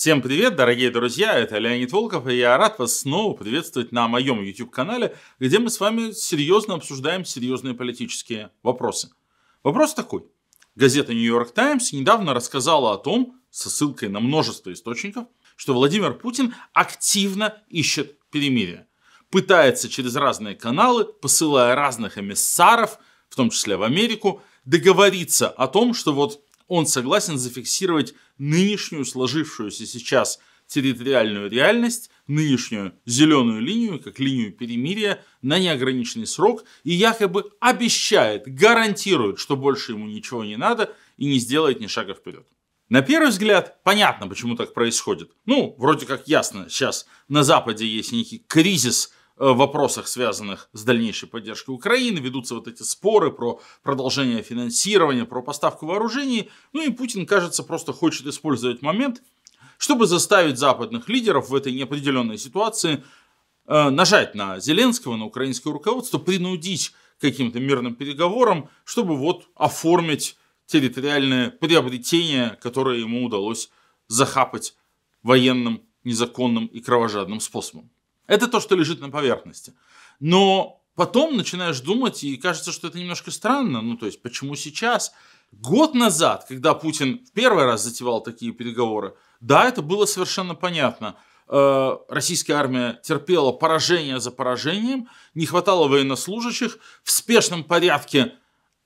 Всем привет, дорогие друзья, это Леонид Волков, и я рад вас снова приветствовать на моем YouTube-канале, где мы с вами серьезно обсуждаем серьезные политические вопросы. Вопрос такой. Газета «Нью-Йорк Таймс» недавно рассказала о том, со ссылкой на множество источников, что Владимир Путин активно ищет перемирие. Пытается через разные каналы, посылая разных эмиссаров, в том числе в Америку, договориться о том, что вот он согласен зафиксировать нынешнюю сложившуюся сейчас территориальную реальность, нынешнюю зеленую линию, как линию перемирия, на неограниченный срок и якобы обещает, гарантирует, что больше ему ничего не надо и не сделает ни шага вперед. На первый взгляд, понятно, почему так происходит. Ну, вроде как ясно, сейчас на Западе есть некий кризис – Э, вопросах, связанных с дальнейшей поддержкой Украины. Ведутся вот эти споры про продолжение финансирования, про поставку вооружений. Ну и Путин, кажется, просто хочет использовать момент, чтобы заставить западных лидеров в этой неопределенной ситуации э, нажать на Зеленского, на украинское руководство, принудить каким-то мирным переговорам, чтобы вот оформить территориальное приобретение, которое ему удалось захапать военным, незаконным и кровожадным способом. Это то, что лежит на поверхности. Но потом начинаешь думать, и кажется, что это немножко странно. Ну, то есть, почему сейчас? Год назад, когда Путин в первый раз затевал такие переговоры, да, это было совершенно понятно. Э, российская армия терпела поражение за поражением, не хватало военнослужащих, в спешном порядке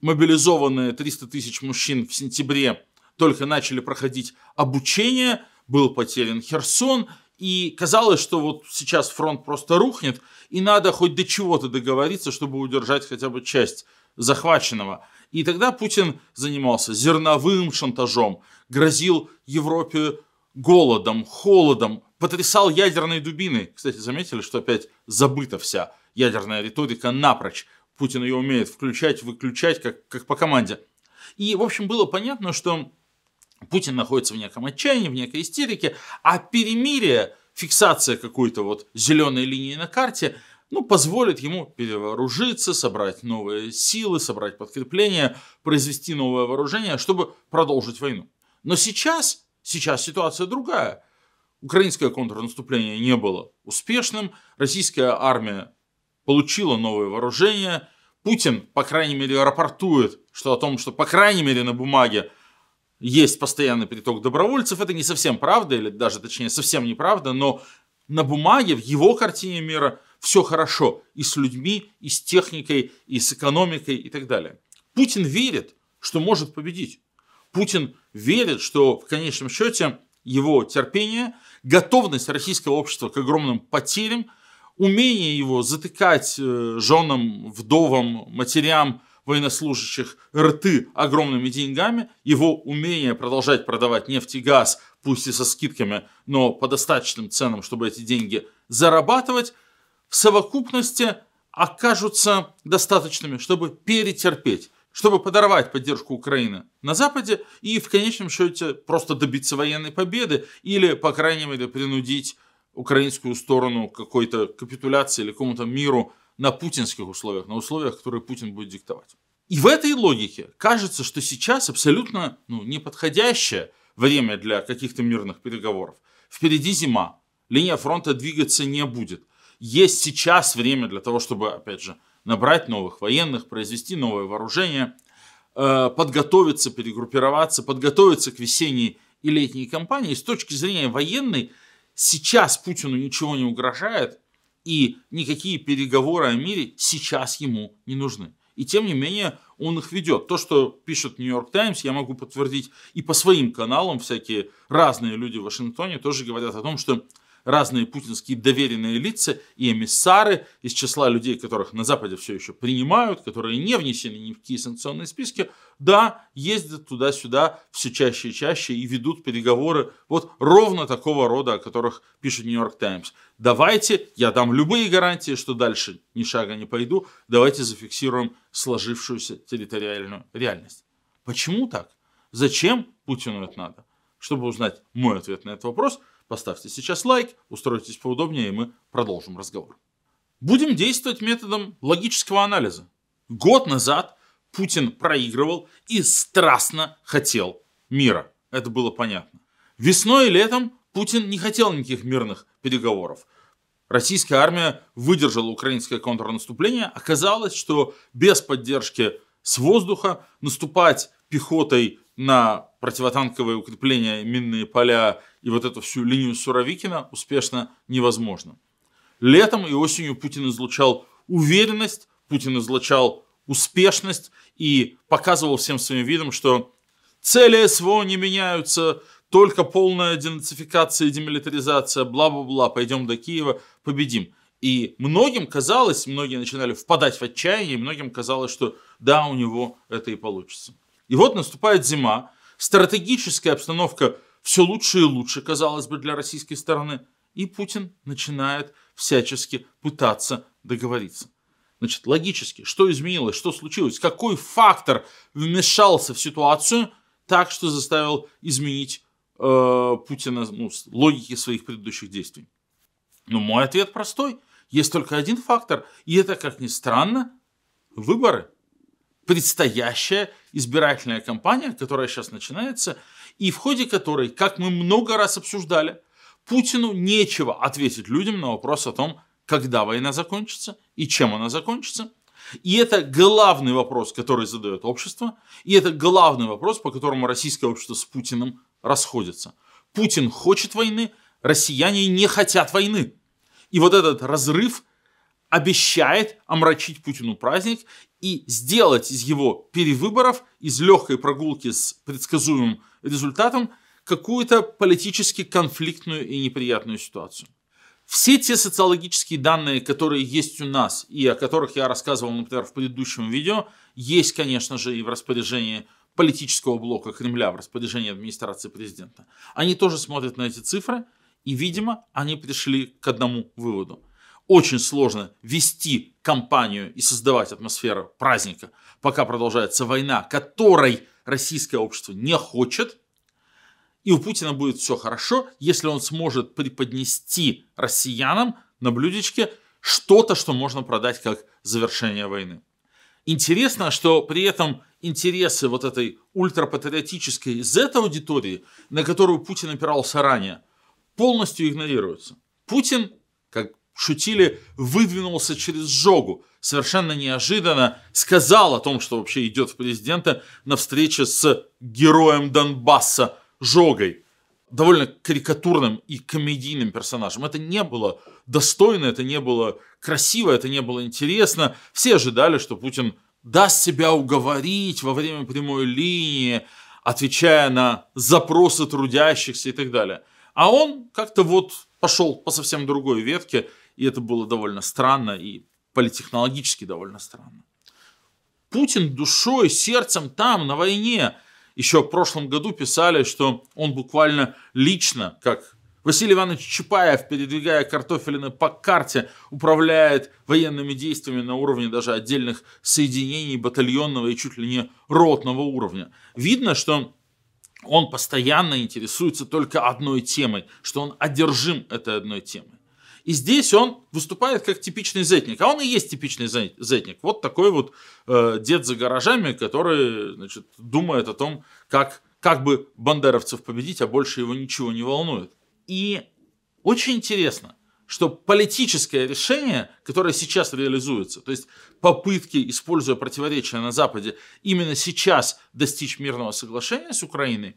мобилизованные 300 тысяч мужчин в сентябре только начали проходить обучение, был потерян Херсон – и казалось, что вот сейчас фронт просто рухнет, и надо хоть до чего-то договориться, чтобы удержать хотя бы часть захваченного. И тогда Путин занимался зерновым шантажом, грозил Европе голодом, холодом, потрясал ядерной дубиной. Кстати, заметили, что опять забыта вся ядерная риторика напрочь. Путин ее умеет включать, выключать, как, как по команде. И, в общем, было понятно, что Путин находится в неком отчаянии, в некой истерике, а перемирие, фиксация какой-то вот зеленой линии на карте, ну, позволит ему перевооружиться, собрать новые силы, собрать подкрепления, произвести новое вооружение, чтобы продолжить войну. Но сейчас, сейчас ситуация другая. Украинское контрнаступление не было успешным, российская армия получила новое вооружение, Путин, по крайней мере, рапортует, что о том, что, по крайней мере, на бумаге есть постоянный приток добровольцев. Это не совсем правда, или даже точнее совсем неправда, но на бумаге, в его картине мира все хорошо и с людьми, и с техникой, и с экономикой и так далее. Путин верит, что может победить. Путин верит, что в конечном счете его терпение, готовность российского общества к огромным потерям, умение его затыкать э, женам, вдовам, матерям – военнослужащих рты огромными деньгами, его умение продолжать продавать нефть и газ, пусть и со скидками, но по достаточным ценам, чтобы эти деньги зарабатывать, в совокупности окажутся достаточными, чтобы перетерпеть, чтобы подорвать поддержку Украины на Западе и в конечном счете просто добиться военной победы или, по крайней мере, принудить украинскую сторону какой-то капитуляции или какому-то миру – на путинских условиях, на условиях, которые Путин будет диктовать. И в этой логике кажется, что сейчас абсолютно ну, неподходящее время для каких-то мирных переговоров. Впереди зима, линия фронта двигаться не будет. Есть сейчас время для того, чтобы, опять же, набрать новых военных, произвести новое вооружение, э, подготовиться, перегруппироваться, подготовиться к весенней и летней кампании. с точки зрения военной, сейчас Путину ничего не угрожает, и никакие переговоры о мире сейчас ему не нужны. И тем не менее он их ведет. То, что пишет Нью-Йорк Таймс, я могу подтвердить и по своим каналам всякие разные люди в Вашингтоне тоже говорят о том, что разные путинские доверенные лица и эмиссары из числа людей, которых на Западе все еще принимают, которые не внесены ни в какие санкционные списки, да, ездят туда-сюда все чаще и чаще и ведут переговоры вот ровно такого рода, о которых пишет Нью-Йорк Таймс. Давайте, я дам любые гарантии, что дальше ни шага не пойду, давайте зафиксируем сложившуюся территориальную реальность. Почему так? Зачем Путину это надо? Чтобы узнать мой ответ на этот вопрос – Поставьте сейчас лайк, устройтесь поудобнее, и мы продолжим разговор. Будем действовать методом логического анализа. Год назад Путин проигрывал и страстно хотел мира. Это было понятно. Весной и летом Путин не хотел никаких мирных переговоров. Российская армия выдержала украинское контрнаступление. Оказалось, что без поддержки с воздуха наступать пехотой на противотанковые укрепления, минные поля и вот эту всю линию Суровикина успешно невозможно. Летом и осенью Путин излучал уверенность, Путин излучал успешность и показывал всем своим видом, что цели СВО не меняются, только полная денацификация и демилитаризация, бла-бла-бла, пойдем до Киева, победим. И многим казалось, многие начинали впадать в отчаяние, и многим казалось, что да, у него это и получится. И вот наступает зима, Стратегическая обстановка все лучше и лучше, казалось бы, для российской стороны. И Путин начинает всячески пытаться договориться. Значит, логически, что изменилось, что случилось, какой фактор вмешался в ситуацию так, что заставил изменить э, Путина ну, логики своих предыдущих действий? Ну, мой ответ простой. Есть только один фактор, и это, как ни странно, выборы – предстоящая избирательная кампания, которая сейчас начинается, и в ходе которой, как мы много раз обсуждали, Путину нечего ответить людям на вопрос о том, когда война закончится и чем она закончится. И это главный вопрос, который задает общество, и это главный вопрос, по которому российское общество с Путиным расходится. Путин хочет войны, россияне не хотят войны. И вот этот разрыв – обещает омрачить Путину праздник и сделать из его перевыборов, из легкой прогулки с предсказуемым результатом, какую-то политически конфликтную и неприятную ситуацию. Все те социологические данные, которые есть у нас и о которых я рассказывал, например, в предыдущем видео, есть, конечно же, и в распоряжении политического блока Кремля, в распоряжении администрации президента. Они тоже смотрят на эти цифры, и, видимо, они пришли к одному выводу – очень сложно вести кампанию и создавать атмосферу праздника, пока продолжается война, которой российское общество не хочет. И у Путина будет все хорошо, если он сможет преподнести россиянам на блюдечке что-то, что можно продать как завершение войны. Интересно, что при этом интересы вот этой ультрапатриотической Z-аудитории, на которую Путин опирался ранее, полностью игнорируются. Путин, как шутили, выдвинулся через жогу. Совершенно неожиданно сказал о том, что вообще идет в президента на встрече с героем Донбасса Жогой. Довольно карикатурным и комедийным персонажем. Это не было достойно, это не было красиво, это не было интересно. Все ожидали, что Путин даст себя уговорить во время прямой линии, отвечая на запросы трудящихся и так далее. А он как-то вот пошел по совсем другой ветке и это было довольно странно и политехнологически довольно странно. Путин душой, сердцем там, на войне. Еще в прошлом году писали, что он буквально лично, как Василий Иванович Чапаев, передвигая картофелины по карте, управляет военными действиями на уровне даже отдельных соединений батальонного и чуть ли не ротного уровня. Видно, что он постоянно интересуется только одной темой, что он одержим этой одной темой. И здесь он выступает как типичный зетник. А он и есть типичный зетник. Вот такой вот э, дед за гаражами, который значит, думает о том, как, как бы бандеровцев победить, а больше его ничего не волнует. И очень интересно, что политическое решение, которое сейчас реализуется, то есть попытки, используя противоречия на Западе, именно сейчас достичь мирного соглашения с Украиной,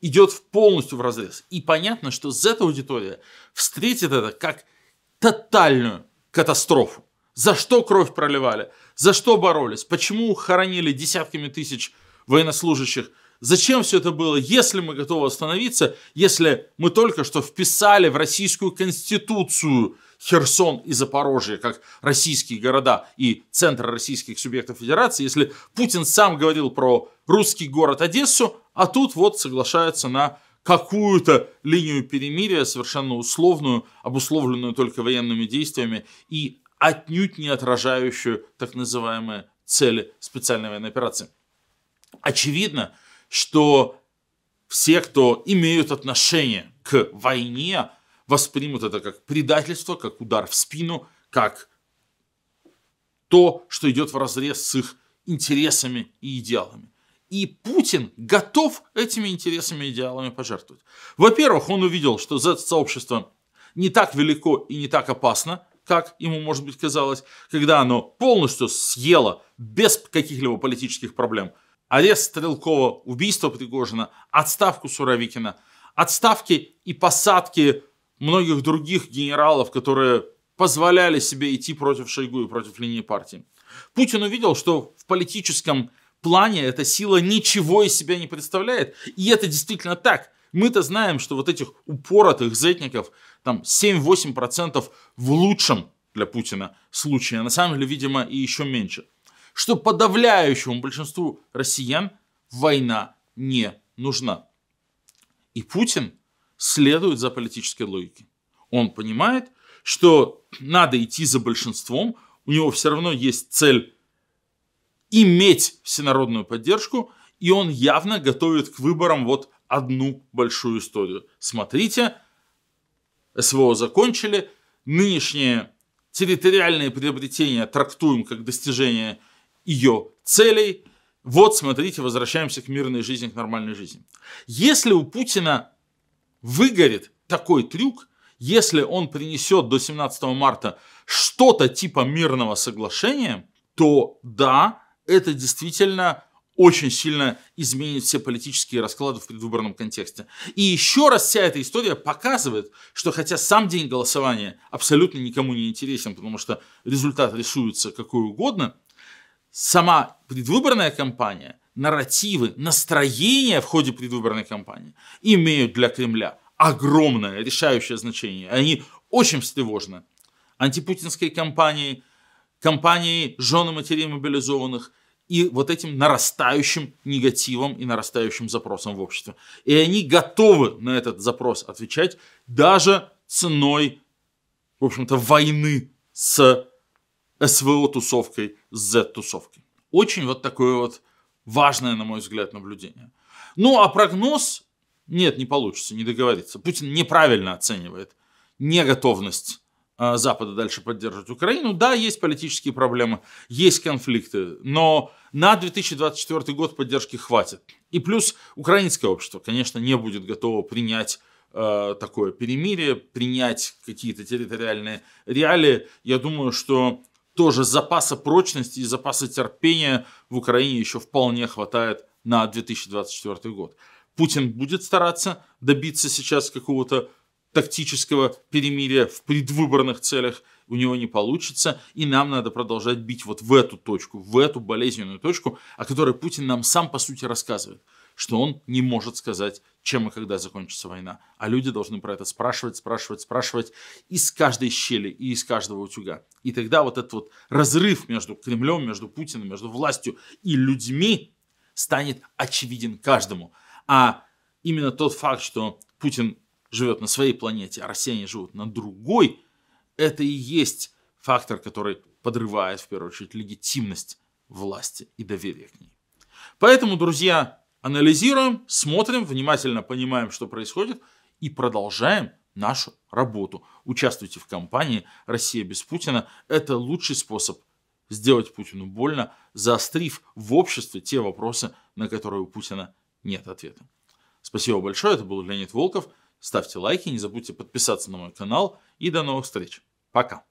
идет полностью в разрез. И понятно, что Z-аудитория встретит это как тотальную катастрофу. За что кровь проливали? За что боролись? Почему хоронили десятками тысяч военнослужащих? Зачем все это было, если мы готовы остановиться, если мы только что вписали в российскую конституцию Херсон и Запорожье, как российские города и центр российских субъектов федерации, если Путин сам говорил про русский город Одессу, а тут вот соглашаются на какую-то линию перемирия, совершенно условную, обусловленную только военными действиями и отнюдь не отражающую так называемые цели специальной военной операции. Очевидно, что все, кто имеют отношение к войне, воспримут это как предательство, как удар в спину, как то, что идет в разрез с их интересами и идеалами. И Путин готов этими интересами и идеалами пожертвовать. Во-первых, он увидел, что Z-сообщество не так велико и не так опасно, как ему, может быть, казалось, когда оно полностью съело без каких-либо политических проблем арест Стрелкова, убийство Пригожина, отставку Суровикина, отставки и посадки многих других генералов, которые позволяли себе идти против Шойгу и против линии партии. Путин увидел, что в политическом плане эта сила ничего из себя не представляет. И это действительно так. Мы-то знаем, что вот этих упоротых зетников, там 7-8% в лучшем для Путина случае, а на самом деле, видимо, и еще меньше. Что подавляющему большинству россиян война не нужна. И Путин следует за политической логикой. Он понимает, что надо идти за большинством, у него все равно есть цель иметь всенародную поддержку, и он явно готовит к выборам вот одну большую историю. Смотрите, СВО закончили, нынешние территориальные приобретения трактуем как достижение ее целей. Вот, смотрите, возвращаемся к мирной жизни, к нормальной жизни. Если у Путина выгорит такой трюк, если он принесет до 17 марта что-то типа мирного соглашения, то да, это действительно очень сильно изменит все политические расклады в предвыборном контексте. И еще раз вся эта история показывает, что хотя сам день голосования абсолютно никому не интересен, потому что результат рисуется какой угодно, сама предвыборная кампания, нарративы, настроения в ходе предвыборной кампании имеют для Кремля огромное решающее значение. Они очень встревожны. Антипутинской кампании, кампании жены и матерей мобилизованных – и вот этим нарастающим негативом и нарастающим запросом в обществе. И они готовы на этот запрос отвечать даже ценой, в общем-то, войны с СВО-тусовкой, с Z-тусовкой. Очень вот такое вот важное, на мой взгляд, наблюдение. Ну, а прогноз нет, не получится, не договорится. Путин неправильно оценивает неготовность Э, Запада дальше поддерживать Украину. Да, есть политические проблемы, есть конфликты, но на 2024 год поддержки хватит. И плюс украинское общество, конечно, не будет готово принять э, такое перемирие, принять какие-то территориальные реалии. Я думаю, что тоже запаса прочности и запаса терпения в Украине еще вполне хватает на 2024 год. Путин будет стараться добиться сейчас какого-то тактического перемирия в предвыборных целях у него не получится, и нам надо продолжать бить вот в эту точку, в эту болезненную точку, о которой Путин нам сам, по сути, рассказывает, что он не может сказать, чем и когда закончится война. А люди должны про это спрашивать, спрашивать, спрашивать из каждой щели и из каждого утюга. И тогда вот этот вот разрыв между Кремлем, между Путиным, между властью и людьми станет очевиден каждому. А именно тот факт, что Путин живет на своей планете, а россияне живут на другой, это и есть фактор, который подрывает, в первую очередь, легитимность власти и доверие к ней. Поэтому, друзья, анализируем, смотрим, внимательно понимаем, что происходит, и продолжаем нашу работу. Участвуйте в кампании «Россия без Путина». Это лучший способ сделать Путину больно, заострив в обществе те вопросы, на которые у Путина нет ответа. Спасибо большое. Это был Леонид Волков – Ставьте лайки, не забудьте подписаться на мой канал и до новых встреч. Пока.